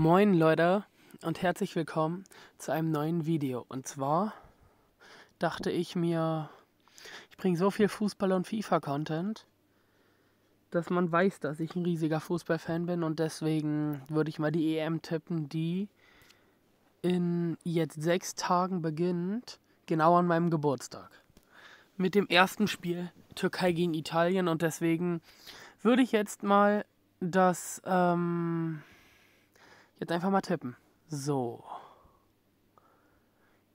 Moin Leute und herzlich willkommen zu einem neuen Video. Und zwar dachte ich mir, ich bringe so viel Fußball- und FIFA-Content, dass man weiß, dass ich ein riesiger Fußballfan bin und deswegen würde ich mal die EM tippen, die in jetzt sechs Tagen beginnt, genau an meinem Geburtstag. Mit dem ersten Spiel Türkei gegen Italien und deswegen würde ich jetzt mal das... Ähm, Jetzt einfach mal tippen. So.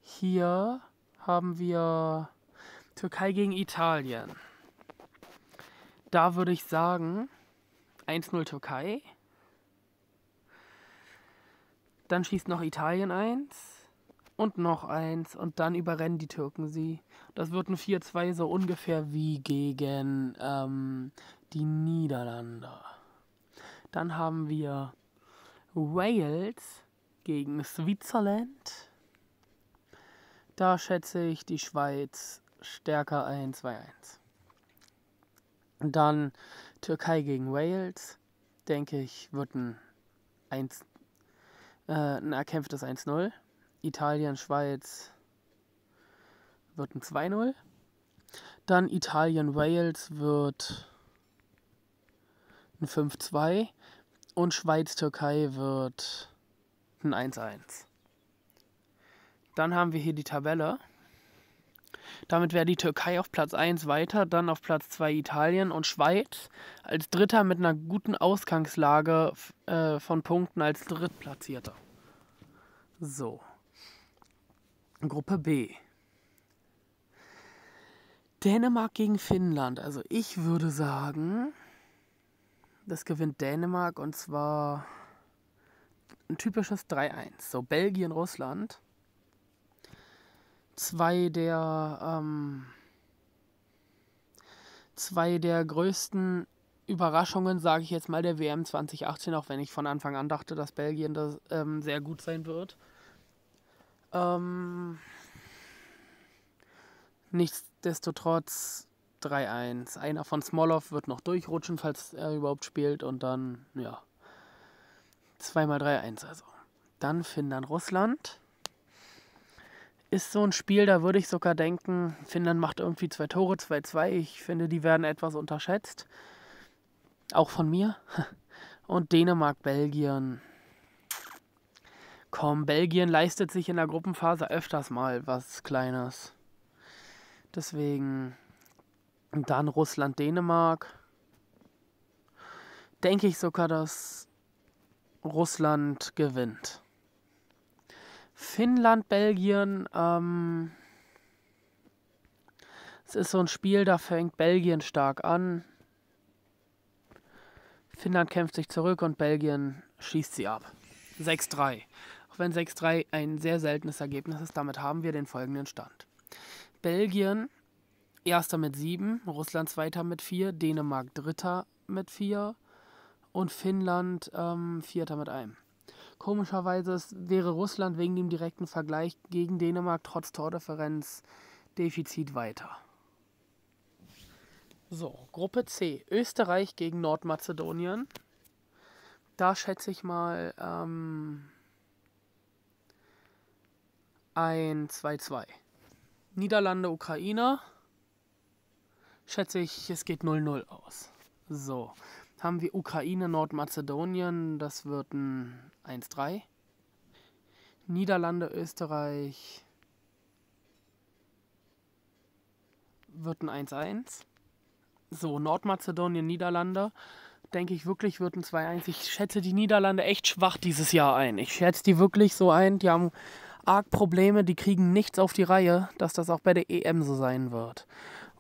Hier haben wir Türkei gegen Italien. Da würde ich sagen 1-0 Türkei. Dann schießt noch Italien eins und noch eins und dann überrennen die Türken sie. Das wird ein 4-2 so ungefähr wie gegen ähm, die Niederlande. Dann haben wir Wales gegen Switzerland. Da schätze ich die Schweiz stärker ein 2-1. Dann Türkei gegen Wales, denke ich, wird ein, 1, äh, ein erkämpftes 1-0. Italien, Schweiz wird ein 2-0. Dann Italien, Wales wird ein 5-2. Und Schweiz-Türkei wird ein 1-1. Dann haben wir hier die Tabelle. Damit wäre die Türkei auf Platz 1 weiter, dann auf Platz 2 Italien und Schweiz als Dritter mit einer guten Ausgangslage äh, von Punkten als Drittplatzierter. So. Gruppe B. Dänemark gegen Finnland. Also ich würde sagen, das gewinnt Dänemark und zwar ein typisches 3-1. So Belgien, Russland. Zwei der, ähm, zwei der größten Überraschungen, sage ich jetzt mal, der WM 2018, auch wenn ich von Anfang an dachte, dass Belgien da ähm, sehr gut sein wird. Ähm, nichtsdestotrotz 3-1. Einer von Smolov wird noch durchrutschen, falls er überhaupt spielt. Und dann, ja, 2 mal 3-1 also. Dann Finnland, Russland. Ist so ein Spiel, da würde ich sogar denken, Finnland macht irgendwie zwei Tore, 2-2. Ich finde, die werden etwas unterschätzt. Auch von mir. Und Dänemark, Belgien. Komm, Belgien leistet sich in der Gruppenphase öfters mal was Kleines. Deswegen und dann Russland, Dänemark. Denke ich sogar, dass Russland gewinnt. Finnland, Belgien, ähm, es ist so ein Spiel, da fängt Belgien stark an. Finnland kämpft sich zurück und Belgien schießt sie ab. 6-3. Auch wenn 6-3 ein sehr seltenes Ergebnis ist, damit haben wir den folgenden Stand. Belgien Erster mit sieben, Russland Zweiter mit vier, Dänemark Dritter mit vier und Finnland ähm, Vierter mit einem. Komischerweise wäre Russland wegen dem direkten Vergleich gegen Dänemark trotz Tordifferenz Defizit weiter. So, Gruppe C. Österreich gegen Nordmazedonien. Da schätze ich mal ähm, ein 2-2. Niederlande, Ukraine schätze ich, es geht 0-0 aus. So, haben wir Ukraine, Nordmazedonien, das wird ein 1-3. Niederlande, Österreich wird ein 1-1. So, Nordmazedonien, Niederlande, denke ich wirklich, wird ein 2-1. Ich schätze die Niederlande echt schwach dieses Jahr ein. Ich schätze die wirklich so ein. Die haben arg Probleme, die kriegen nichts auf die Reihe, dass das auch bei der EM so sein wird.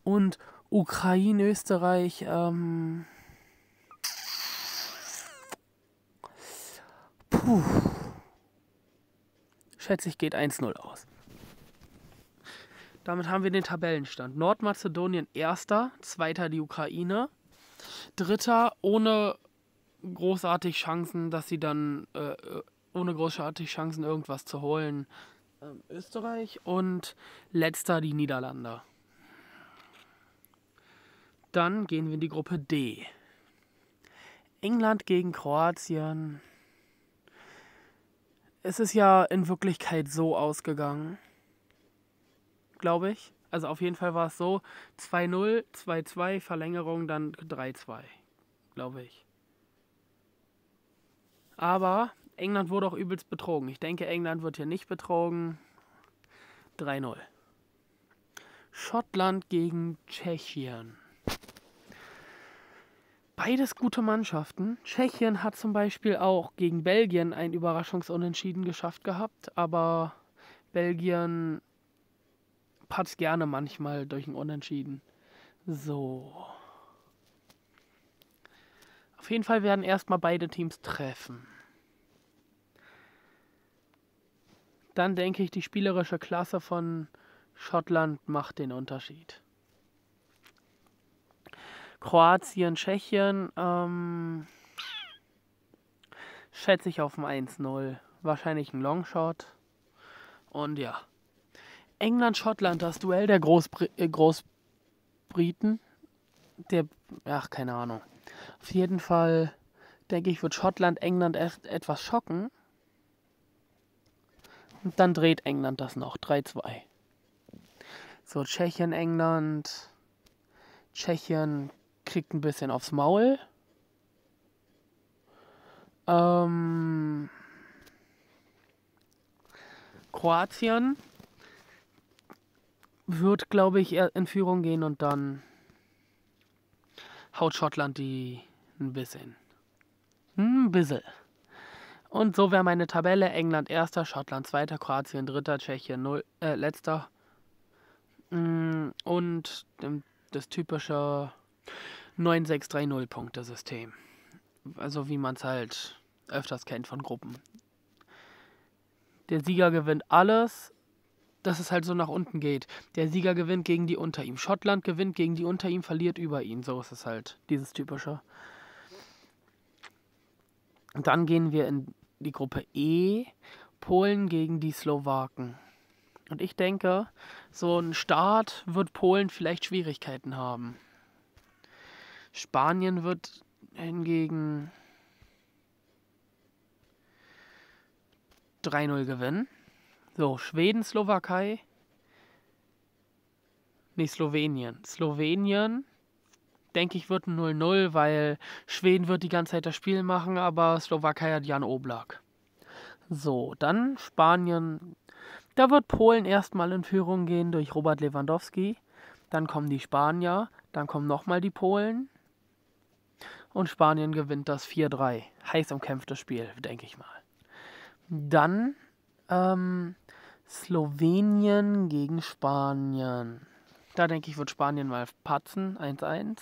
Und Ukraine, Österreich, ähm. Puh. Schätze ich, geht 1-0 aus. Damit haben wir den Tabellenstand. Nordmazedonien erster, zweiter die Ukraine, dritter ohne großartig Chancen, dass sie dann äh, äh ohne großartig Chancen irgendwas zu holen. Ähm, Österreich und letzter die Niederlande. Dann gehen wir in die Gruppe D. England gegen Kroatien. Es ist ja in Wirklichkeit so ausgegangen. Glaube ich. Also auf jeden Fall war es so 2-0, 2-2, Verlängerung, dann 3-2. Glaube ich. Aber England wurde auch übelst betrogen. Ich denke, England wird hier nicht betrogen. 3-0. Schottland gegen Tschechien beides gute Mannschaften. Tschechien hat zum Beispiel auch gegen Belgien ein Überraschungsunentschieden geschafft gehabt, aber Belgien patzt gerne manchmal durch ein Unentschieden. So. Auf jeden Fall werden erstmal beide Teams treffen. Dann denke ich, die spielerische Klasse von Schottland macht den Unterschied. Kroatien, Tschechien ähm, schätze ich auf ein 1-0. Wahrscheinlich ein Longshot. Und ja. England, Schottland, das Duell der Großbr äh, Großbriten. Der, ach, keine Ahnung. Auf jeden Fall denke ich, wird Schottland England echt etwas schocken. Und dann dreht England das noch. 3-2. So, Tschechien, England. Tschechien kriegt ein bisschen aufs Maul. Ähm, Kroatien wird, glaube ich, in Führung gehen und dann haut Schottland die ein bisschen. Ein bisschen. Und so wäre meine Tabelle: England erster, Schottland zweiter, Kroatien dritter, Tschechien null, äh, letzter. Mm, und das typische 9630-Punkte-System. Also wie man es halt öfters kennt von Gruppen. Der Sieger gewinnt alles, dass es halt so nach unten geht. Der Sieger gewinnt gegen die unter ihm. Schottland gewinnt gegen die unter ihm, verliert über ihn. So ist es halt, dieses typische. dann gehen wir in die Gruppe E, Polen gegen die Slowaken. Und ich denke, so ein Start wird Polen vielleicht Schwierigkeiten haben. Spanien wird hingegen 3-0 gewinnen. So, Schweden, Slowakei. Nee, Slowenien. Slowenien, denke ich, wird ein 0-0, weil Schweden wird die ganze Zeit das Spiel machen, aber Slowakei hat Jan Oblak. So, dann Spanien. Da wird Polen erstmal in Führung gehen durch Robert Lewandowski. Dann kommen die Spanier, dann kommen nochmal die Polen, und Spanien gewinnt das 4-3. Heiß umkämpftes Spiel, denke ich mal. Dann ähm, Slowenien gegen Spanien. Da denke ich, wird Spanien mal patzen, 1-1.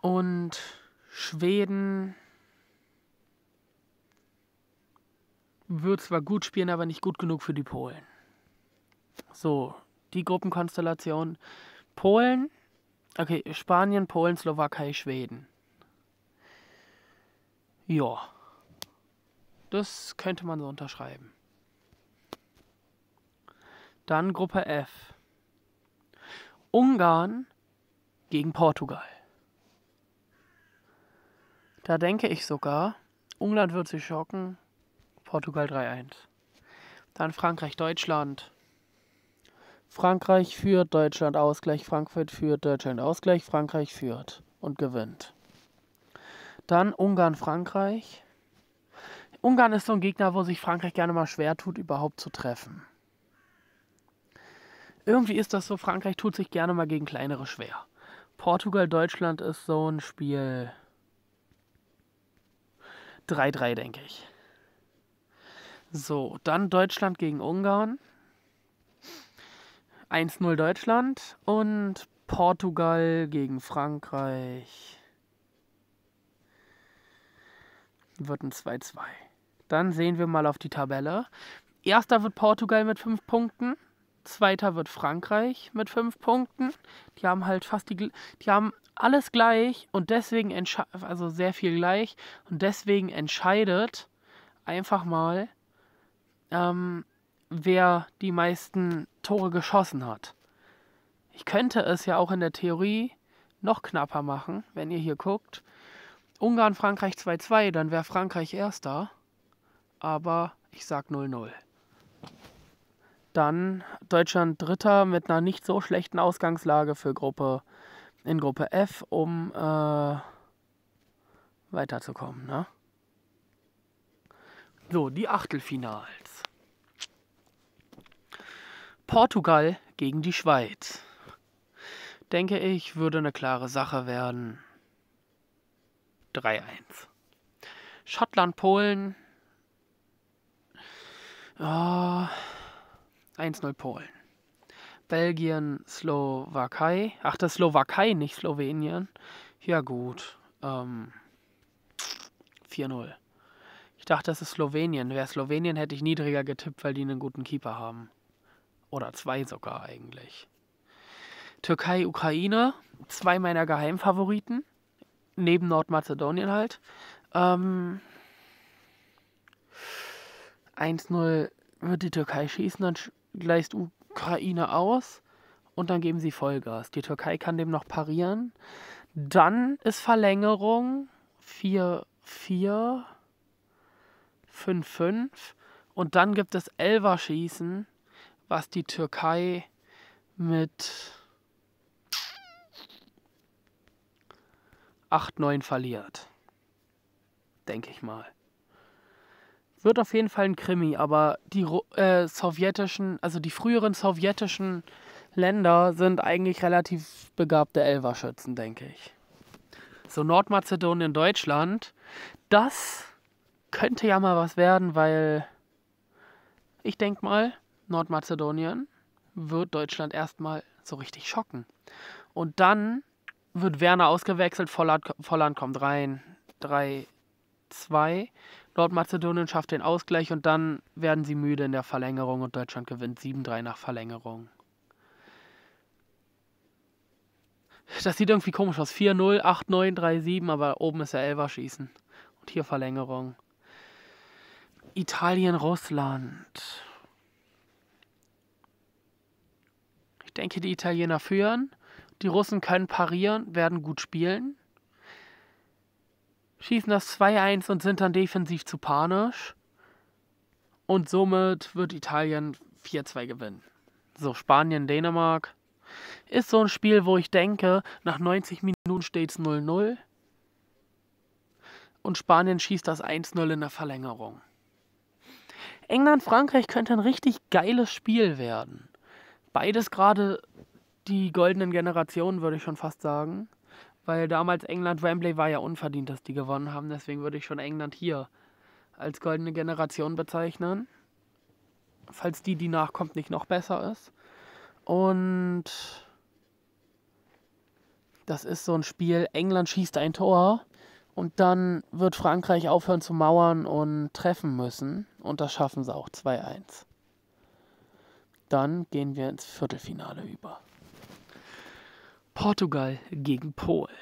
Und Schweden wird zwar gut spielen, aber nicht gut genug für die Polen. So, die Gruppenkonstellation. Polen Okay, Spanien, Polen, Slowakei, Schweden. Ja. Das könnte man so unterschreiben. Dann Gruppe F. Ungarn gegen Portugal. Da denke ich sogar, Ungarn wird sich schocken. Portugal 3-1. Dann Frankreich, Deutschland. Frankreich führt, Deutschland Ausgleich, Frankfurt führt, Deutschland Ausgleich, Frankreich führt und gewinnt. Dann Ungarn, Frankreich. Ungarn ist so ein Gegner, wo sich Frankreich gerne mal schwer tut, überhaupt zu treffen. Irgendwie ist das so, Frankreich tut sich gerne mal gegen kleinere schwer. Portugal, Deutschland ist so ein Spiel 3-3, denke ich. So, dann Deutschland gegen Ungarn. 1-0 Deutschland und Portugal gegen Frankreich. Wird ein 2-2. Dann sehen wir mal auf die Tabelle. Erster wird Portugal mit 5 Punkten. Zweiter wird Frankreich mit 5 Punkten. Die haben halt fast die. Die haben alles gleich und deswegen. Also sehr viel gleich. Und deswegen entscheidet einfach mal, ähm, wer die meisten Tore geschossen hat. Ich könnte es ja auch in der Theorie noch knapper machen, wenn ihr hier guckt. Ungarn, Frankreich 2-2, dann wäre Frankreich erster. Aber ich sag 0-0. Dann Deutschland Dritter mit einer nicht so schlechten Ausgangslage für Gruppe in Gruppe F, um äh, weiterzukommen. Ne? So, die Achtelfinals. Portugal gegen die Schweiz. Denke ich, würde eine klare Sache werden. 3-1. Schottland, Polen. Oh, 1-0 Polen. Belgien, Slowakei. Ach, das Slowakei, nicht Slowenien. Ja gut. Ähm, 4-0. Ich dachte, das ist Slowenien. Wäre Slowenien, hätte ich niedriger getippt, weil die einen guten Keeper haben oder zwei sogar eigentlich. Türkei, Ukraine, zwei meiner Geheimfavoriten, neben Nordmazedonien halt. Ähm, 1-0 wird die Türkei schießen, dann gleicht Ukraine aus und dann geben sie Vollgas. Die Türkei kann dem noch parieren. Dann ist Verlängerung 4-4, 5-5 und dann gibt es Elverschießen was die Türkei mit 8-9 verliert. Denke ich mal. Wird auf jeden Fall ein Krimi, aber die äh, sowjetischen, also die früheren sowjetischen Länder sind eigentlich relativ begabte Elverschützen, denke ich. So Nordmazedonien, Deutschland, das könnte ja mal was werden, weil ich denke mal, Nordmazedonien wird Deutschland erstmal so richtig schocken. Und dann wird Werner ausgewechselt, Volland, kommt rein. 3, 2. Nordmazedonien schafft den Ausgleich und dann werden sie müde in der Verlängerung und Deutschland gewinnt 7-3 nach Verlängerung. Das sieht irgendwie komisch aus. 4-0, 8-9, 3-7, aber oben ist ja Elfer schießen. Und hier Verlängerung. Italien, Russland. denke, die Italiener führen. Die Russen können parieren, werden gut spielen. Schießen das 2-1 und sind dann defensiv zu panisch. Und somit wird Italien 4-2 gewinnen. So, Spanien, Dänemark. Ist so ein Spiel, wo ich denke, nach 90 Minuten steht es 0-0. Und Spanien schießt das 1-0 in der Verlängerung. England-Frankreich könnte ein richtig geiles Spiel werden beides gerade die goldenen Generationen, würde ich schon fast sagen. Weil damals England, Wembley war ja unverdient, dass die gewonnen haben. Deswegen würde ich schon England hier als goldene Generation bezeichnen. Falls die, die nachkommt, nicht noch besser ist. Und das ist so ein Spiel, England schießt ein Tor und dann wird Frankreich aufhören zu mauern und treffen müssen. Und das schaffen sie auch 2-1. Dann gehen wir ins Viertelfinale über. Portugal gegen Polen.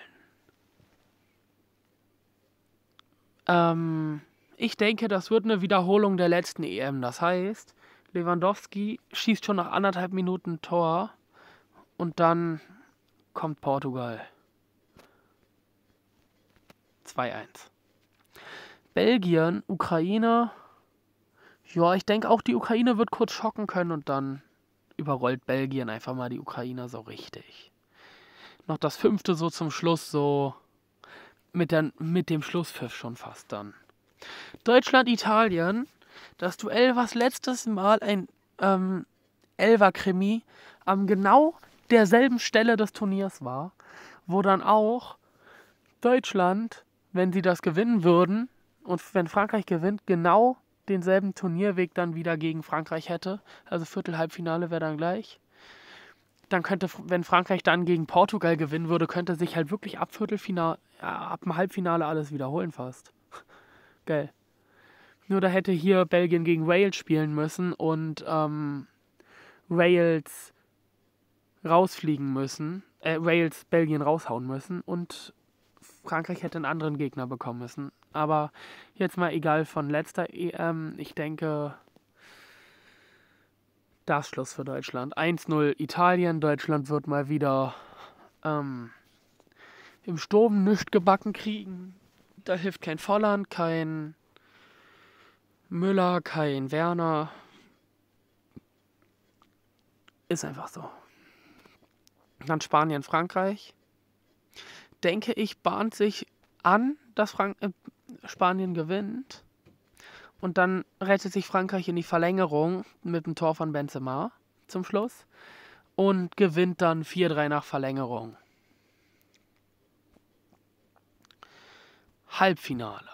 Ähm, ich denke, das wird eine Wiederholung der letzten EM. Das heißt, Lewandowski schießt schon nach anderthalb Minuten Tor und dann kommt Portugal. 2-1. Belgien, Ukraine ja, ich denke auch, die Ukraine wird kurz schocken können und dann überrollt Belgien einfach mal die Ukrainer so richtig. Noch das fünfte so zum Schluss, so mit, der, mit dem Schlusspfiff schon fast dann. Deutschland, Italien, das Duell, was letztes Mal ein ähm, Elver-Krimi am genau derselben Stelle des Turniers war, wo dann auch Deutschland, wenn sie das gewinnen würden und wenn Frankreich gewinnt, genau denselben Turnierweg dann wieder gegen Frankreich hätte, also Viertel-Halbfinale wäre dann gleich, dann könnte, wenn Frankreich dann gegen Portugal gewinnen würde, könnte sich halt wirklich ab Viertelfinale, ja, ab dem Halbfinale alles wiederholen fast. Gell. Nur da hätte hier Belgien gegen Wales spielen müssen und ähm, Wales rausfliegen müssen, äh, Wales Belgien raushauen müssen und Frankreich hätte einen anderen Gegner bekommen müssen. Aber jetzt mal egal von letzter EM, ich denke, das Schluss für Deutschland. 1-0 Italien, Deutschland wird mal wieder ähm, im Sturm nichts gebacken kriegen. Da hilft kein Volland, kein Müller, kein Werner. Ist einfach so. Dann Spanien, Frankreich denke ich, bahnt sich an, dass Frank äh, Spanien gewinnt. Und dann rettet sich Frankreich in die Verlängerung mit dem Tor von Benzema zum Schluss und gewinnt dann 4-3 nach Verlängerung. Halbfinale.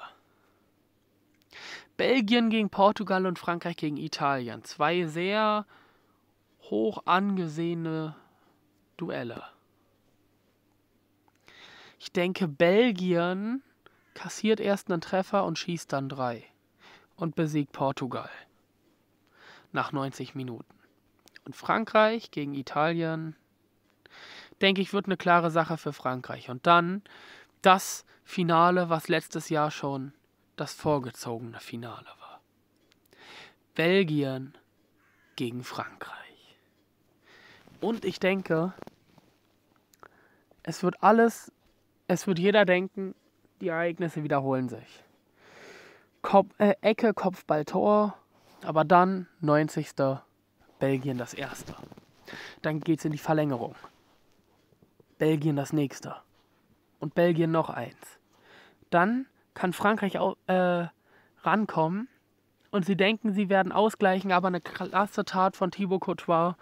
Belgien gegen Portugal und Frankreich gegen Italien. Zwei sehr hoch angesehene Duelle ich denke, Belgien kassiert erst einen Treffer und schießt dann drei und besiegt Portugal nach 90 Minuten. Und Frankreich gegen Italien, denke ich, wird eine klare Sache für Frankreich. Und dann das Finale, was letztes Jahr schon das vorgezogene Finale war. Belgien gegen Frankreich. Und ich denke, es wird alles es wird jeder denken, die Ereignisse wiederholen sich. Kop äh, Ecke, Kopfball, Tor, aber dann 90. Belgien das erste. Dann geht es in die Verlängerung. Belgien das nächste. Und Belgien noch eins. Dann kann Frankreich auch, äh, rankommen und sie denken, sie werden ausgleichen, aber eine klasse Tat von Thibaut Courtois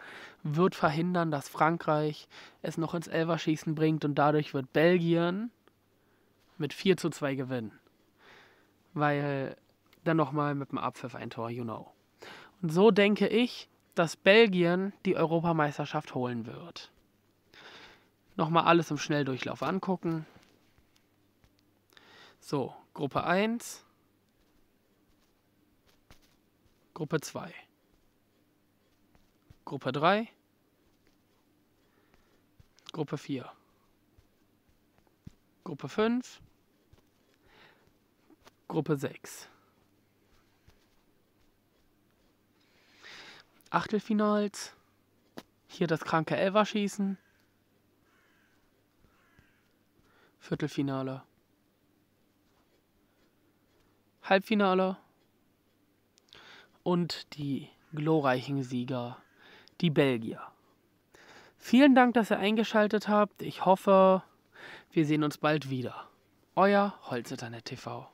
wird verhindern, dass Frankreich es noch ins Elverschießen bringt und dadurch wird Belgien mit 4 zu 2 gewinnen. Weil dann nochmal mit dem Abpfiff ein Tor, you know. Und so denke ich, dass Belgien die Europameisterschaft holen wird. Nochmal alles im Schnelldurchlauf angucken. So, Gruppe 1. Gruppe 2. Gruppe 3. Gruppe 4. Gruppe 5. Gruppe 6. Achtelfinals. Hier das kranke Elva-Schießen. Viertelfinale. Halbfinale und die glorreichen Sieger, die Belgier. Vielen Dank, dass ihr eingeschaltet habt. Ich hoffe, wir sehen uns bald wieder. Euer Holzinternet TV.